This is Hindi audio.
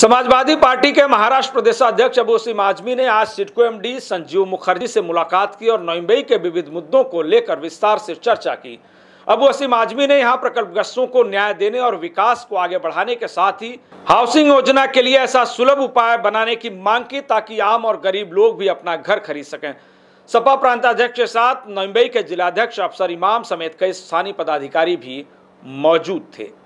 समाजवादी पार्टी के महाराष्ट्र प्रदेश अध्यक्ष अबू सिम आजमी ने आज सिटको एमडी संजीव मुखर्जी से मुलाकात की और नोइंबई के विविध मुद्दों को लेकर विस्तार से चर्चा की अबू असीम आजमी ने यहां प्रकल्पग्रस्तों को न्याय देने और विकास को आगे बढ़ाने के साथ ही हाउसिंग योजना के लिए ऐसा सुलभ उपाय बनाने की मांग की ताकि आम और गरीब लोग भी अपना घर खरीद सकें सपा प्रांताध्यक्ष के साथ नोइंबई के जिलाध्यक्ष अफसर इमाम समेत कई स्थानीय पदाधिकारी भी मौजूद थे